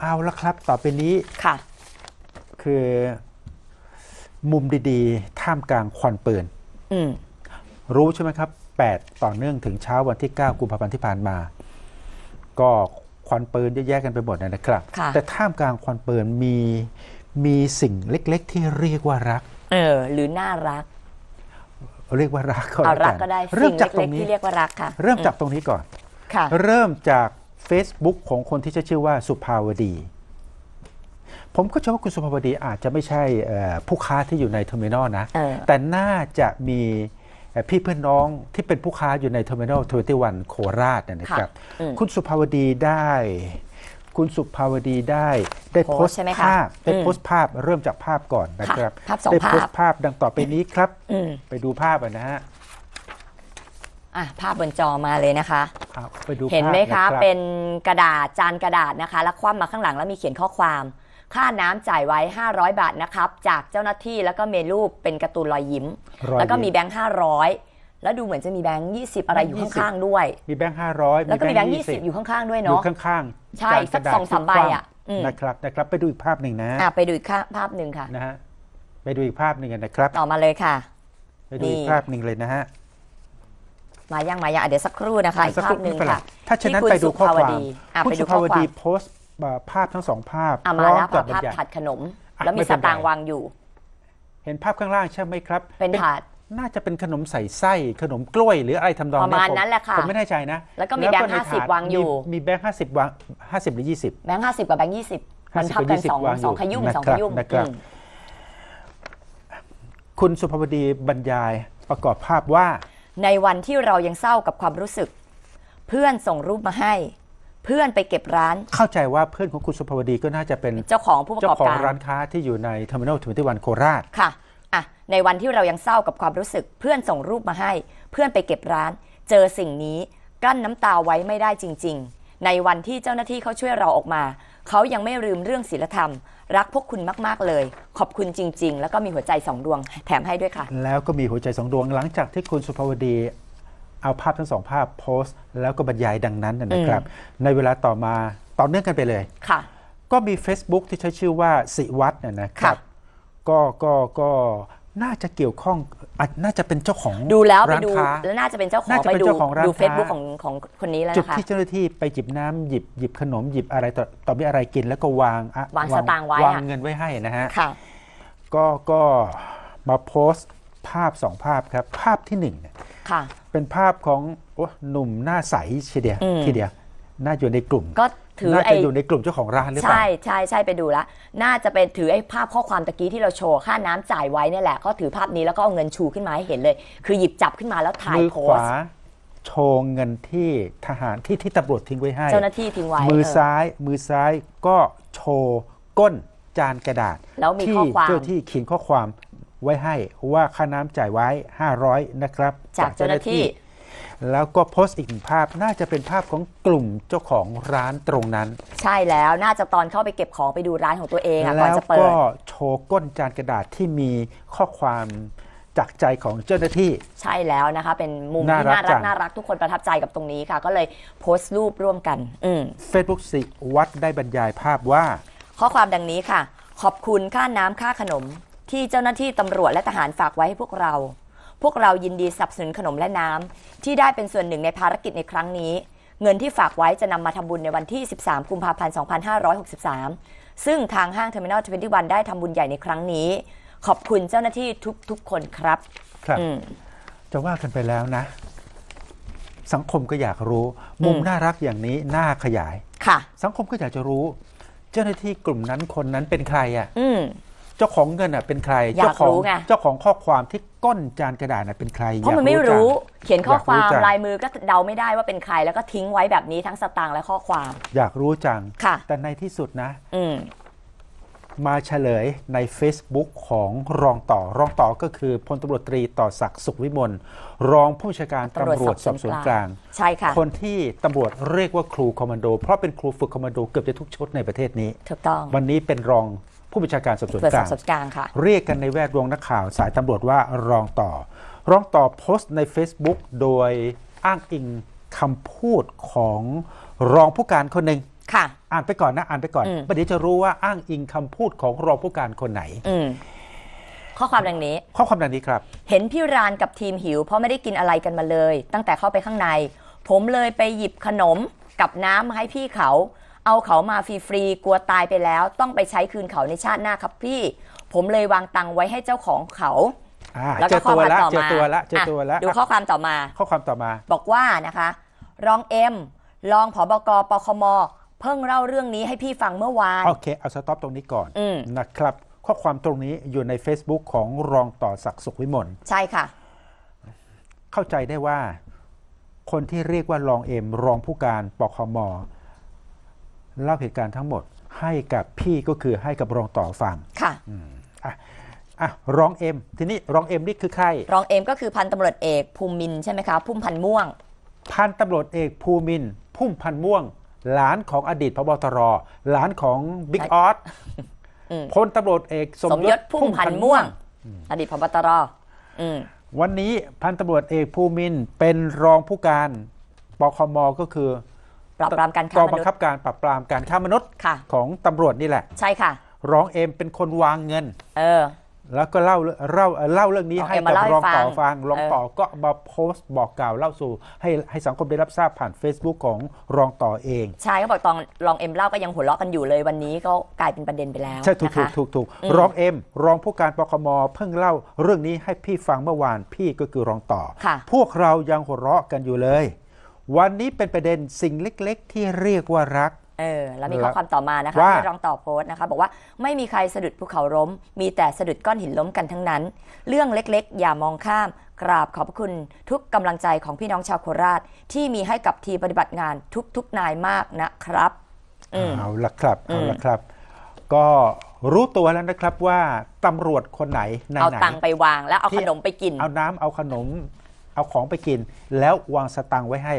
เอาละครับ ต่อไปนี้ค่ะ คือ มุมดีๆ ท่ามกลางควันปืนอรู้ใช่ไหมครับ 8 ต่อเนื่องถึงเช้าวันที่ 9 กุมภาพันธ์ที่ผ่านมา ก็ควันปืนเยอะแยะกันไปหมดนะครับ แต่ท่ามกลางควันปืนมีมีสิ่งเล็กๆ ที่เรียกว่ารัก เออ หรือน่ารัก เรียกว่ารักก็ได้ เริ่มจากตรงนี้เรียกว่ารักค่ะเริ่มจากตรงนี้ก่อนเริ่มจาก Facebook ของคนที่ชื่อว่าสุภาวดี ผมก็เชื่อว่าคุณสุภาวดี อาจจะไม่ใช่ผู้ค้าที่อยู่ในเทอร์มินอลนะ แต่น่าจะมีพี่เพื่อนน้องที่เป็นผู้ค้าอยู่ในเทอร์มินอลทเวนตี้วันโคราชนะครับ คุณสุภาวดีได้ คุณสุภาวดีได้ ได้โพสต์ภาพได้โพสต์ภาพเริ่มจากภาพก่อนนะครับ ได้โพสต์ภาพดังต่อไปนี้ครับ ไปดูภาพนะฮะอ่ะภาพบนจอมาเลยนะคะครับไปดูเห็นไหมคะเป็นกระดาษจานกระดาษนะคะ แล้วคว่ำมาข้างหลังแล้วมีเขียนข้อความ ค่าน้ำจ่ายไว้ 500 บาทนะครับ จากเจ้าหน้าที่แล้วก็เมนูปเป็นกระตูนรอยยิ้ม แล้วก็มีแบงค์500แล้วดูเหมือนจะมีแบงค์20 อะไรอยู่ข้างๆด้วย มีแบงค์ห้าร้อยแล้วก็มีแบงค์20 อยู่ข้างๆด้วยเนาะอยู่ข้างๆใช่สักสองสามใบอ่ะนะครับ นะครับไปดูอีกภาพหนึ่งนะอ่ะไปดูอีกภาพหนึ่งค่ะนะฮะไปดูอีกภาพหนึ่งกันนะครับต่อมาเลยค่ะ ไปดูอีกภาพหนึ่งเลยนะฮะมายัง มายังเดี๋ยวสักครู่นะคะ อีกสักภาคพรู่หนึ่งค่ะถ้าฉะนั้นที่คุณไปดูข้อควาสุมวดีไปดูสุข้อวควาดีมโพสต์ภาพทั้งสองภาพพร้อมกับภาพถาดขนม แล้วมีสตางค์วางอยู่ เห็นภาพข้างล่างใช่ไหมครับ เป็นถาดน่าจะเป็นขนมใส่ไส้ขนมกล้วย หรืออะไรทำนองประมาณนั้นแหละค่ะผมไม่แน่ใจนะแล้วก็มีแบงค์ห้าสิบวางอยู่ มีแบงค์ห้าสิบวางห้าสิบหรือยี่สิบแบงค์ห้าสิบกับแบงค์ยี่สิบมันทับกันสองวางสองขยุ่มสองขยุ่มนะครับคมคุณสุภวดีบรรยายประกอบภาพว่าในวันที่เรายังเศร้ากับความรู้สึกเพื่อนส่งรูปมาให้เพื่อนไปเก็บร้าน เข้าใจว่าเพื่อนของคุณสุภวดีก็น่าจะเป็น เจ้าของผู้ประกอบการเจ้าของร้านค้าที่อยู่ในเทอร์มินอลทเวนตี้วันโคราชค่ะอ่ะในวันที่เรายังเศร้ากับความรู้สึก เพื่อนส่งรูปมาให้ เพื่อนไปเก็บร้าน เจอสิ่งนี้กั้นน้ำตาไว้ไม่ได้จริง ๆ ในวันที่เจ้าหน้าที่เขาช่วยเราออกมาเขายังไม่ลืมเรื่องศีลธรรมรักพวกคุณมาก ๆ เลย ขอบคุณจริง ๆ แล้วก็มีหัวใจสองดวง แถมให้ด้วยค่ะ แล้วก็มีหัวใจสองดวงหลังจากที่คุณสุภาวดี เอาภาพทั้งสองภาพโพสต์ แล้วก็บรรยายดังนั้นนะครับ ในเวลาต่อมาต่อเนื่องกันไปเลยค่ะก็มี Facebook ที่ใช้ชื่อว่า สิวัตรนะครับ ก็ก็ก็น่าจะเกี่ยวข้องอาจน่าจะเป็นเจ้าของดูแล้วไปร้านดูาแล้วน่าจะเป็นเจ้าของน่าจะไปเป็นดูเจ้าของร้านดูค้าเฟซบุ๊กของของคนนี้แล้วจุดนะคะที่เจ้าหน้าที่ไปจิบน้ำหยิบหยิบขนมหยิบอะไรต่อต่อมีอะไรกินแล้วก็วางวางสตางค์ไว้วางเงินไว้ให้นะฮะก็ก็มาโพสต์ภาพสองภาพครับภาพที่หนึ่งเป็นภาพของโอ้หนุ่มหน้าใสีเดียวทีเดียวน่าอยู่ในกลุ่มก็ถือไอ้อยู่ในกลุ่มเจ้าของร้านหรือเปล่าใช่ใช่ใช่ไปดูละ น่าจะเป็นถือไอ้ภาพข้อความตะกี้ที่เราโชว์ ค่าน้ำจ่ายไว้เนี่ยแหละเขาถือภาพนี้แล้วก็เอาเงินชูขึ้นมาให้เห็นเลย คือหยิบจับขึ้นมาแล้วถ่ายโพสโชว์เงินที่ทหารที่ที่ตำรวจทิ้งไว้ให้ เจ้าหน้าที่ทิ้งไว้มือซ้าย มือซ้ายก็โชว์ก้นจานกระดาษแล้วมีข้อความเจ้าที่เขียนข้อความไว้ให้ว่าค่าน้ำจ่ายไว้500นะครับ จากเจ้าหน้าที่แล้วก็โพสต์อีกหนึ่งภาพน่าจะเป็นภาพของกลุ่มเจ้าของร้านตรงนั้น ใช่แล้วน่าจะตอนเข้าไปเก็บของไปดูร้านของตัวเองอะก่อนจะเปิดก็โชว์ก้นจานกระดาษที่มีข้อความจากใจของเจ้าหน้าที่ ใช่แล้วนะคะ เป็นมุมที่น่ารัก น่ารักทุกคนประทับใจกับตรงนี้ค่ะ ก็เลยโพสต์รูปร่วมกันเฟซบุ๊กสิวัดได้บรรยายภาพว่าข้อความดังนี้ค่ะ ขอบคุณค่าน้ำค่าขนม ที่เจ้าหน้าที่ตำรวจและทหารฝากไว้ให้พวกเราพวกเรายินดีสนับสนุนขนมและน้ำที่ได้เป็นส่วนหนึ่งในภารกิจในครั้งนี้ เงินที่ฝากไว้จะนำมาทำบุญในวันที่ 13กุมภาพันธ์ 2563 ซึ่งทางห้างเทอร์มินอลเทววนตี้ันได้ทำบุญใหญ่ในครั้งนี้ ขอบคุณเจ้าหน้าที่ทุกทุกคนครับ ครับจะว่ากันไปแล้วนะ สังคมก็อยากรู้ มุมน่ารักอย่างนี้น่าขยาย ค่ะ สังคมก็อยากจะรู้ เจ้าหน้าที่กลุ่มนั้นคนนั้นเป็นใครอะ่ะ อืมเจ้าของเงินอ่ะเป็นใคร เจ้าของเจ้าของข้อความที่ก้นจานกระดาษน่ะเป็นใครเพราะมันไม่รู้ เขียนข้อความ ลายมือก็เดาไม่ได้ว่าเป็นใครแล้วก็ทิ้งไว้แบบนี้ทั้งสตางค์และข้อความ อยากรู้จัง แต่ในที่สุดนะอืมาเฉลยใน Facebook ของรองต่อรองต่อก็คือพลตำรวจตรีต่อศักดิ์สุขวิมลรองผู้ชการตำรวจสอบสวนกลาง ใช่ค่ะ คนที่ตำรวจเรียกว่าครูคอมมานโดเพราะเป็นครูฝึกคอมมานโดเกือบจะทุกชุดในประเทศนี้ถูกต้องวันนี้เป็นรองผู้บัญชาการสอบสวนกลาง เรียกกันในแวดวงนักข่าวสายตำรวจว่ารองต่อรองต่อโพสต์ใน Facebook โดยอ้างอิงคำพูดของรองผู้การคนหนึ่งค่ะ อ่านไปก่อนนะ อ่านไปก่อนประเดี๋ยวจะรู้ว่าอ้างอิงคำพูดของรองผู้การคนไหนข้อความดังนี้ ข้อความดังนี้ครับ เห็นพี่รานกับทีมหิว เพราะไม่ได้กินอะไรกันมาเลย ตั้งแต่เข้าไปข้างใน ผมเลยไปหยิบขนมกับน้ำมาให้พี่เขาเอาเขามาฟรีๆ กลัวตายไปแล้ว ต้องไปใช้คืนเขาในชาติหน้าครับ พี่ผมเลยวางตังไว้ให้เจ้าของเขาแล้วเจอข้อตัวความละต่อเจอตัวละเจอตัวละดูข้อความต่อมา ข้อความต่อมา บอกว่านะคะ รองเอ็มรองผบกปคมเพิ่งเล่าเรื่องนี้ให้พี่ฟังเมื่อวานโอเคเอาสต็อปตรงนี้ก่อนอนะครับ ข้อความตรงนี้อยู่ใน Facebook ของรองต่อศักดิ์สุขวิมลใช่ค่ะ เข้าใจได้ว่า คนที่เรียกว่ารองเอ็ม รองผู้การปคมเล่าเหตุการณ์ทั้งหมดให้กับพี่ก็คือให้กับรองต่อฟัง ค่ะอ่ะ อ่ะ รองเอ็มทีนี้รองเอ็มนี่คือใคร รองเอ็มก็คือพันตำรวจเอกภูมินใช่ไหมคะ พุ่มพันม่วง พันตำรวจเอกภูมิน พุ่มพันม่วง หลานของอดีตพบตรหลานของบิ๊กออสพลตำรวจเอกสมยศพุ่มพันม่วง อดีตพบตรวันนี้พันตำรวจเอกภูมินเป็นรองผู้การปคมก็คือปราบปรามการฆ่ากองบังคับการปราบปรามการฆ่ามนุษย์ ของตำรวจนี่แหละใช่ค่ะรองเอ็มเป็นคนวางเงินเออแล้วก็เล่าเล่าเล่าเรื่องนี้ให้กับรองต่อฟังรองต่อก็มาโพสต์บอกกล่าวเล่าสู่ให้ให้สังคมได้รับทราบผ่าน Facebook ของรองต่อเอง ใช่เขาบอกตอนรองเอ็มเล่าก็ยังหัวเราะกันอยู่เลยวันนี้ก็กลายเป็นประเด็นไปแล้วใช่ถูกถูกถูกถูกรองเอ็มรองผู้การปคมเพิ่งเล่าเรื่องนี้ให้พี่ฟังเมื่อวานพี่ก็คือรองต่อพวกเรายังหัวเราะกันอยู่เลยวันนี้เป็นประเด็นสิ่งเล็กๆที่เรียกว่ารัก เออแล้วมีข้อความต่อมานะคะที่รองต่อโพสต์นะคะบอกว่าไม่มีใครสะดุดภูเขาล้ม มีแต่สะดุดก้อนหินล้มกันทั้งนั้น เรื่องเล็กๆอย่ามองข้ามกราบขอบพระคุณทุกกำลังใจของพี่น้องชาวโคราช ที่มีให้กับทีมปฏิบัติงานทุกๆนายมากนะครับเอาละครับเอาละครับ ก็รู้ตัวแล้วนะครับว่าตำรวจคนไหนนายเอาตังค์ไปวางแล้วเอาขนมไปกิน เอาน้ำเอาขนมเอาของไปกินแล้ววางสตังค์ไว้ให้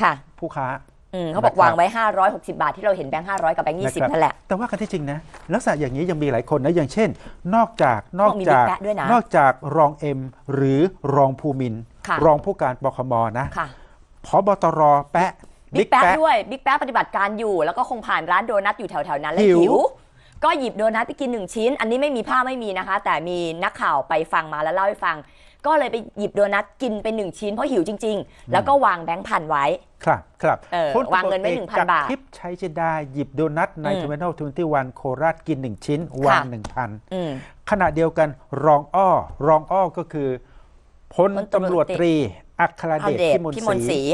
ค่ะ ผู้ค้าอืเขาบอกวางไว้ 560 บาทที่เราเห็นแบงค์้0 0 กับแบงค์ยีนับนั่นแหละแต่ว่ากันที่จริงนะ ลักษณะอย่างนี้ยังมีหลายคนนะ อย่างเช่น นอกจากนอกจากนะนอกจากรองเอ็มหรือรองภูมินรองผู้การปคมนะคะพบตรแปะบิ๊กแป๊ะด้วยบิ๊กแป๊ะปฏิบัติการอยู่ แล้วก็คงผ่านร้านโดนัทอยู่แถวๆนั้นแล้วหิวก็หยิบโดนัทไปกินหนึ่งชิ้น อันนี้ไม่มีผ้าไม่มีนะคะ แต่มีนักข่าวไปฟังมาแล้วเล่าให้ฟัง ก็เลยไปหยิบโดนัทกินเป็นหนึ่งชิ้นเพราะหิวจริง ๆ แล้วก็วางแบงค์พันไว้ ครับ ครับ วางเงินไว้หนึ่งพันบาททิปใช้จะได้ หยิบโดนัทในมทเวนทีลทเวนตี้วันโคราชกินหนึ่งชิ้นวางหนึ่งพันขณะเดียวกันรองอ้อรองอ้อก็คือพลตำรวจตรีอัครเดชพิมลศรีรี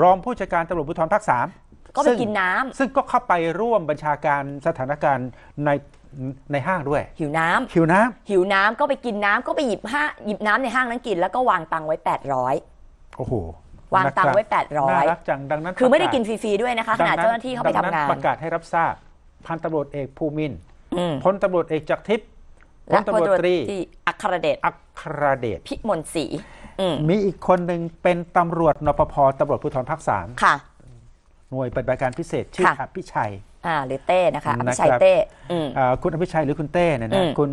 รองผู้จัดการตำรวจภูธรภาคสามก็ไปกินน้ำ ซึ่งก็เข้าไปร่วมบัญชาการสถานการณ์ในในห้างด้วย หิวน้ำหิวน้ำ หิวน้ำก็ไปกินน้ำ ก็ไปหยิบห้าหยิบน้ำในห้างนั้นกิน แล้วก็วางตังไว้แปดร้อยโอ้โหวางตังไว้แปดร้อรจังดังนั้นคือไม่ได้กิน ฟรีๆด้วยนะคะขณะเจ้าหน้าที่เขาไปทำงานประกาศให้รับทราบพันตำรวจเอกภูมินพลตำรวจเอกจักรทิพย์พลตำรวจตรี อัครเดชอัครเดชพิมลศรีมีอีกคนหนึ่งเป็นตำรวจนปพตำรวจภูธรภาคสามค่ะหน่วยปฏิบัติการพิเศษชื่อพอภิชัยอ่าหรือเต้นะคะอภิชัยเต้คุณอภิชัยหรือคุณเต้เนี่ยนะคุณ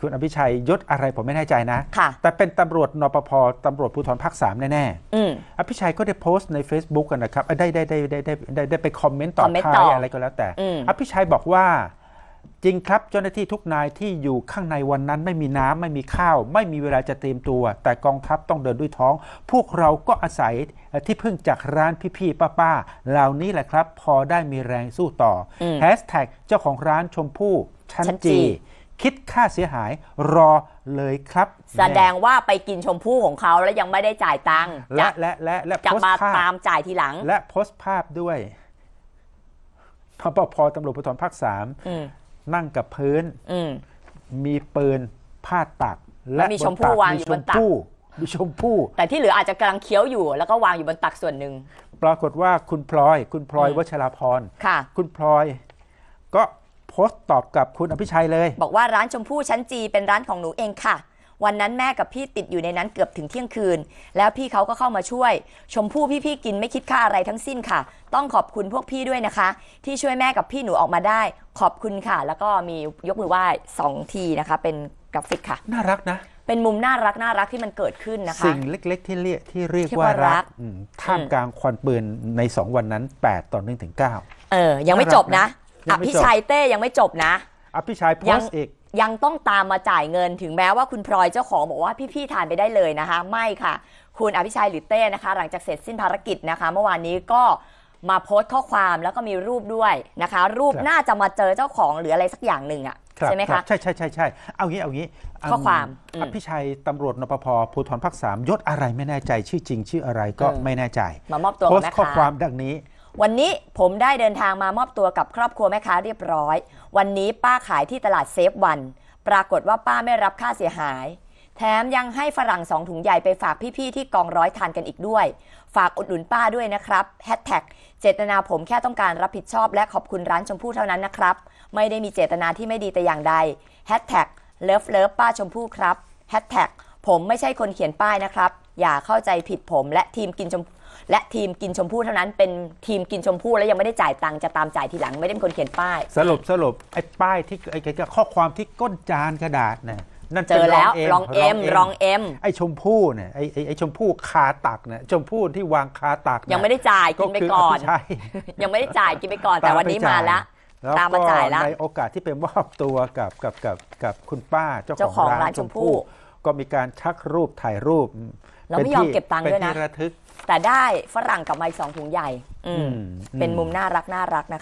คุณอภิชัยยศอะไรผมไม่แน่ใจนะ แต่เป็นตำรวจนปพตำรวจภูธรภาคสามแน่ๆอภิชัยก็ได้โพสต์ใน Facebook อะนะครับได้ได้ได้ได้ได้ได้ไปคอมเมนต์ตอบคอมเมอาอะไรก็แล้วแต่อภิชัยบอกว่าจริงครับเจ้าหน้าที่ทุกนายที่อยู่ข้างในวันนั้น ไม่มีน้ำไม่มีข้าว ไม่มีเวลาจะเตรียมตัว แต่กองทัพต้องเดินด้วยท้อง พวกเราก็อาศัยที่พึ่งจากร้านพี่ๆป้าๆเหล่านี้แหละครับ พอได้มีแรงสู้ต่อแฮชแท็กเจ้าของร้านชมพู่ชั้นจีคิดค่าเสียหายรอ เลยครับ แสดงว่าไปกินชมพู่ของเขาแล้วยังไม่ได้จ่ายตังค์และและและและจะมาตามจ่ายทีหลัง และโพสต์ภาพด้วยพอพอตำรวจภูธรภาคสามนั่งกับพื้นมีปืนผ้าตัก และมีชมพู่วางอยู่บนตัก มีชมพู่มีชมพู่ แต่ที่เหลืออาจจะกำลังเคี้ยวอยู่แล้วก็วางอยู่บนตักส่วนหนึ่ง ปรากฏว่าคุณพลอย คุณพลอยวชราพรค่ะ คุณพลอยก็โพสต์ตอบกับคุณอภิชัยเลย บอกว่าร้านชมพู่ชั้นจีเป็นร้านของหนูเองค่ะวันนั้นแม่กับพี่ติดอยู่ในนั้นเกือบถึงเที่ยงคืน แล้วพี่เขาก็เข้ามาช่วย ชมพู่พี่ๆกินไม่คิดค่าอะไรทั้งสิ้นค่ะ ต้องขอบคุณพวกพี่ด้วยนะคะ ที่ช่วยแม่กับพี่หนูออกมาได้ ขอบคุณค่ะ แล้วก็มียกมือไหว้สองทีนะคะเป็นกราฟิกค่ะน่ารักนะ เป็นมุมน่ารักน่ารักที่มันเกิดขึ้นนะคะสิ่งเล็ก ๆที่เรียกที่เรียกว่ารักท่ามกลางควันปืนในสองวันนั้น 8ต่อถึง9เออยังไม่จบนะอ่ะ่ภิชัยเต้ยังไม่จบนะอภิชัยโพสงต์อีกยังต้องตามมาจ่ายเงินถึงแม้ว่าคุณพลอยเจ้าของบอกว่าพี่ๆทานไปได้เลยนะคะ ไม่ค่ะ คุณอภิชัยหรือเต้นะคะ หลังจากเสร็จสิ้นภารกิจนะคะ เมื่อวานนี้ก็มาโพสต์ข้อความแล้วก็มีรูปด้วยนะคะ รูปน่าจะมาเจอเจ้าของหรืออะไรสักอย่างหนึ่งอ่ะใช่ไหมคะ ใช่ใช่ใช่ใช่เอางี้เอางี้ ข้อความอภิชัยตำรวจนปภภูธรภักสามยศอะไรไม่แน่ใจชื่อจริงชื่ออะไรก็ไม่แน่ใจมามอบตัวโพสต์ข้อความดังนี้วันนี้ผมได้เดินทางมามอบตัวกับครอบครัวแม่ค้าเรียบร้อย วันนี้ป้าขายที่ตลาดเซฟวัน ปรากฏว่าป้าไม่รับค่าเสียหาย แถมยังให้ฝรั่งสองถุงใหญ่ไปฝากพี่ๆที่กองร้อยทานกันอีกด้วย ฝากอุดหนุนป้าด้วยนะครับแฮชแท็กเจตนาผมแค่ต้องการรับผิดชอบและขอบคุณร้านชมพู่เท่านั้นนะครับ ไม่ได้มีเจตนาที่ไม่ดีแต่อย่างใดแฮชแท็กเลิฟเลิฟป้าชมพู่ครับแฮชแท็กผมไม่ใช่คนเขียนป้ายนะครับ อย่าเข้าใจผิดผมและทีมกินชมและทีมกินชมพู่เท่านั้นเป็นทีมกินชมพู่และยังไม่ได้จ่ายตังค์จะตามจ่ายทีหลังไม่ได้คนเขียนป้ายสรุปสรุปไอ้ป้ายที่ไอ้ไอ้ข้อความที่ก้นจานกระดาษนี่ยนั่นเจอแล้วรองเอ็มรองเอ็มไอ้ชมพู่เนี่ยไอ้ไอ้ชมพู่คาตักเนี่ยชมพู่ที่วางคาตักยังไม่ได้จ่ายกินไปก่อนใช่ยังไม่ได้จ่ายกินไปก่อนแต่วันนี้มาละแล้วตามมาจ่ายละในโอกาสที่เป็นมอบตัวกับกับกับกับคุณป้าเจ้าของร้านชมพู่พู่ก็มีการชักรูปถ่ายรูปแล้วไม่ยอมเก็บตังค์ด้วยนะเป็นที่ระทึกแต่ได้ฝรั่งกลับมาสองถุงใหญ่อืมเป็นมุมน่ารักน่ารักนะคะ